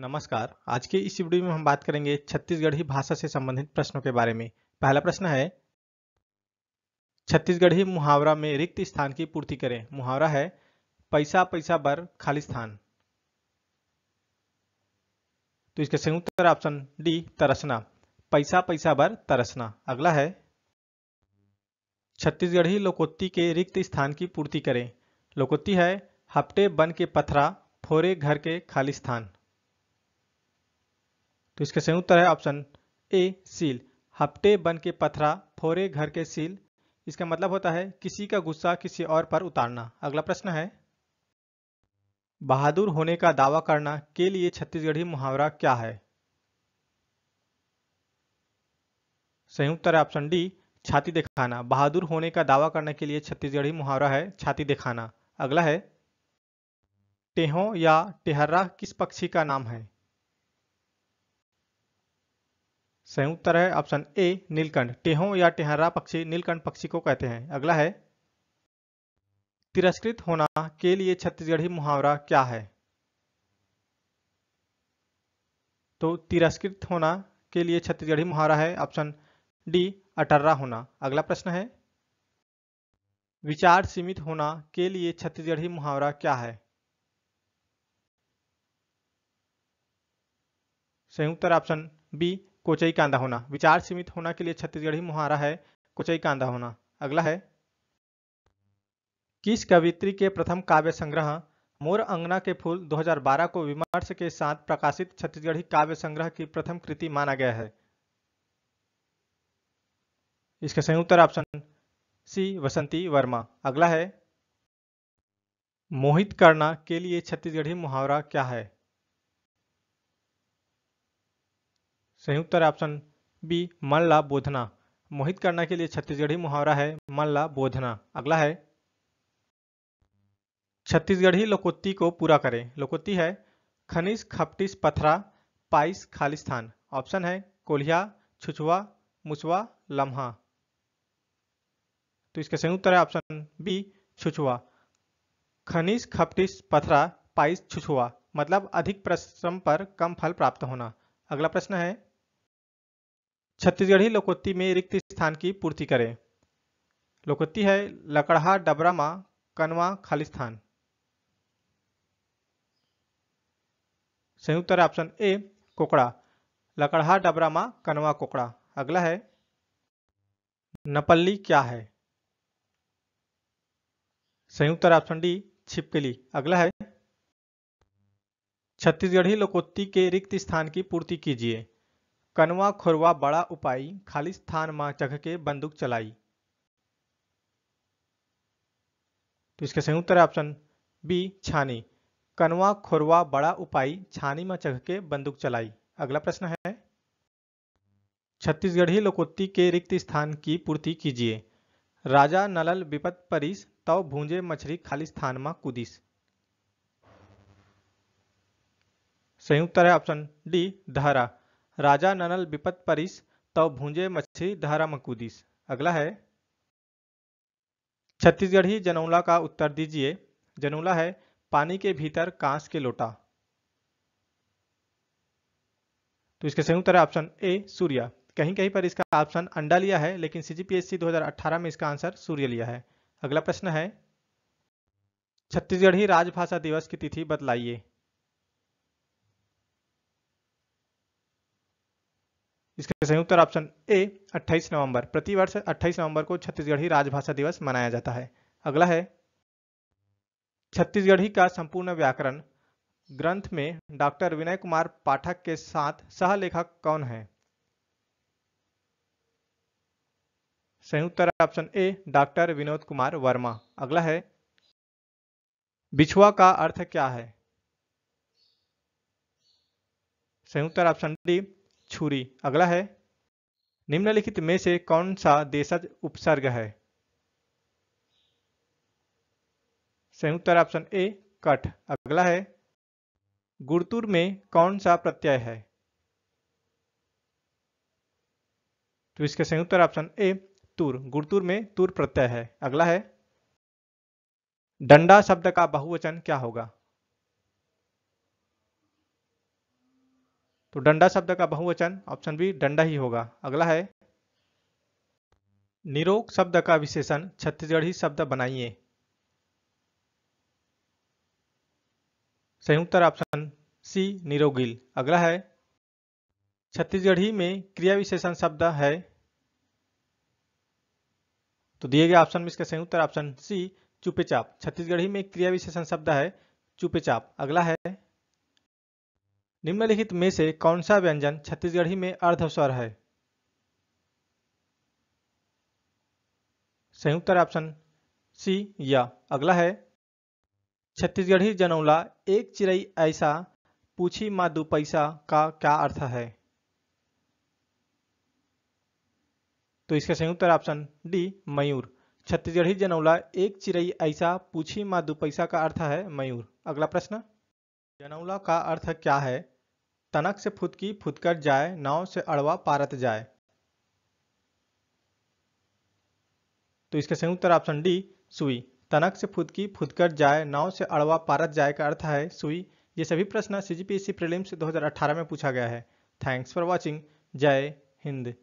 नमस्कार आज के इस वीडियो में हम बात करेंगे छत्तीसगढ़ी भाषा से संबंधित प्रश्नों के बारे में पहला प्रश्न है छत्तीसगढ़ी मुहावरा में रिक्त स्थान की पूर्ति करें मुहावरा है पैसा पैसा बर खाली स्थान तो इसका संयुक्त उत्तर ऑप्शन डी तरसना पैसा पैसा बर तरसना अगला है छत्तीसगढ़ी लोकोत्ती के रिक्त स्थान की पूर्ति करें लोकोत्ती है हफ्टे बन के पथरा फोरे घर के खाली स्थान तो इसका सही उत्तर है ऑप्शन ए सील हफ्ते बन के पथरा फोरे घर के सील इसका मतलब होता है किसी का गुस्सा किसी और पर उतारना अगला प्रश्न है बहादुर होने का दावा करना के लिए छत्तीसगढ़ी मुहावरा क्या है सही उत्तर है ऑप्शन डी छाती दिखाना बहादुर होने का दावा करने के लिए छत्तीसगढ़ी मुहावरा है छाती दिखाना अगला है टेहो या टेहर्रा किस पक्षी का नाम है सही उत्तर है ऑप्शन ए नीलकंठ टेहो या टेहरा पक्षी नीलकंठ पक्षी को कहते हैं अगला है तिरस्कृत होना के लिए छत्तीसगढ़ी मुहावरा क्या है तो तिरस्कृत होना के लिए छत्तीसगढ़ी मुहावरा है ऑप्शन डी अटर्रा होना अगला प्रश्न है विचार सीमित होना के लिए छत्तीसगढ़ी मुहावरा क्या है संयुक्त ऑप्शन बी कोचई कांदा होना विचार सीमित होना के लिए छत्तीसगढ़ी मुहारा है कोचई कांदा होना अगला है किस कवित्री के प्रथम काव्य संग्रह मोर अंगना के फूल 2012 को विमर्श के साथ प्रकाशित छत्तीसगढ़ी काव्य संग्रह की प्रथम कृति माना गया है इसका सही उत्तर ऑप्शन सी वसंती वर्मा अगला है मोहित करना के लिए छत्तीसगढ़ी मुहावरा क्या है संयुक्त उत्तर ऑप्शन बी मल्ला बोधना मोहित करने के लिए छत्तीसगढ़ी मुहावरा है मल्ला बोधना अगला है छत्तीसगढ़ी लोकोत्ती को पूरा करें लोकोत्ती है खनिज खपटिस पथरा पाइस खालिस्थान ऑप्शन है कोल्हिया छुछुआ मुछवा लम्हा तो इसका संयुक्त उत्तर है ऑप्शन बी छुछुआ खनिज खपटिस पथरा पाइस छुछुआ मतलब अधिक परिश्रम पर कम फल प्राप्त होना अगला प्रश्न है छत्तीसगढ़ी लोकोत्ती में रिक्त स्थान की पूर्ति करें लोकोत्ती है लकड़हा डबरामा कनवा खालिस्थान संयुक्त ऑप्शन ए कोकड़ा लकड़हा डबरामा कनवा कोकड़ा अगला है नपल्ली क्या है संयुक्त ऑप्शन डी छिपकली अगला है छत्तीसगढ़ी लोकोत्ती के रिक्त स्थान की पूर्ति कीजिए कनवा खोरवा बड़ा उपाई खालिस्तान मां चखके बंदूक चलाई तो इसका सही उत्तर है ऑप्शन बी छानी कनवा खोरवा बड़ा उपाई छानी में चखके बंदूक चलाई अगला प्रश्न है छत्तीसगढ़ी लोकोत्ती के रिक्त स्थान की पूर्ति कीजिए राजा नलल विपत परिस तव भूंजे मछली स्थान मां कुदिस सही उत्तर है ऑप्शन डी धारा राजा ननल विपत परिस तव तो भूंजे मच्छी धारा मकूदिस अगला है छत्तीसगढ़ी जनौला का उत्तर दीजिए जनौला है पानी के भीतर कांस के लोटा तो सही संयुक्त है ऑप्शन ए सूर्या कहीं कहीं पर इसका ऑप्शन अंडा लिया है लेकिन सीजीपीएससी 2018 में इसका आंसर सूर्य लिया है अगला प्रश्न है छत्तीसगढ़ी राजभाषा दिवस की तिथि बतलाइए इसका संयुक्त ऑप्शन ए 28 नवंबर प्रति वर्ष 28 नवंबर को छत्तीसगढ़ी राजभाषा दिवस मनाया जाता है अगला है छत्तीसगढ़ी का संपूर्ण व्याकरण ग्रंथ में डॉक्टर विनय कुमार पाठक के साथ सहलेखक कौन है संयुक्त option A doctor Vinod Kumar Verma अगला है बिछुआ का अर्थ क्या है संयुक्त ऑप्शन डी छुरी अगला है निम्नलिखित में से कौन सा देशज उपसर्ग है सही उत्तर ऑप्शन ए कठ अगला है गुड़तुर में कौन सा प्रत्यय है तो इसका सही उत्तर ऑप्शन ए तुर गुड़तुर में तुर प्रत्यय है अगला है डंडा शब्द का बहुवचन क्या होगा तो डंडा शब्द का बहुवचन ऑप्शन बी डंडा ही होगा अगला है निरोग शब्द का विशेषण छत्तीसगढ़ी शब्द बनाइए सही उत्तर ऑप्शन सी निरोगिल अगला है छत्तीसगढ़ी में क्रिया विशेषण शब्द है तो दिए गए ऑप्शन में इसका सही उत्तर ऑप्शन सी चुपेचाप छत्तीसगढ़ी में क्रिया विशेषण शब्द है चुपेचाप अगला है निम्नलिखित में से कौन सा व्यंजन छत्तीसगढ़ी में अर्धस्वर है सही उत्तर ऑप्शन सी या अगला है छत्तीसगढ़ी जनौला एक चिड़ई ऐसा पूछी माँ दो पैसा का क्या अर्थ है तो इसका सही उत्तर ऑप्शन डी मयूर छत्तीसगढ़ी जनौला एक चिड़ई ऐसा पूछी माँ दो पैसा का अर्थ है मयूर अगला प्रश्न जनौला का अर्थ क्या है तनक से फुदकी फुदकर जाए नाव से अड़वा पारत जाए तो इसका संयुक्त उत्तर ऑप्शन डी सुई तनक से फुदकी फुदकर जाए नाव से अड़वा पारत जाए का अर्थ है सुई ये सभी प्रश्न सी जी पी एस सी में पूछा गया है थैंक्स फॉर वॉचिंग जय हिंद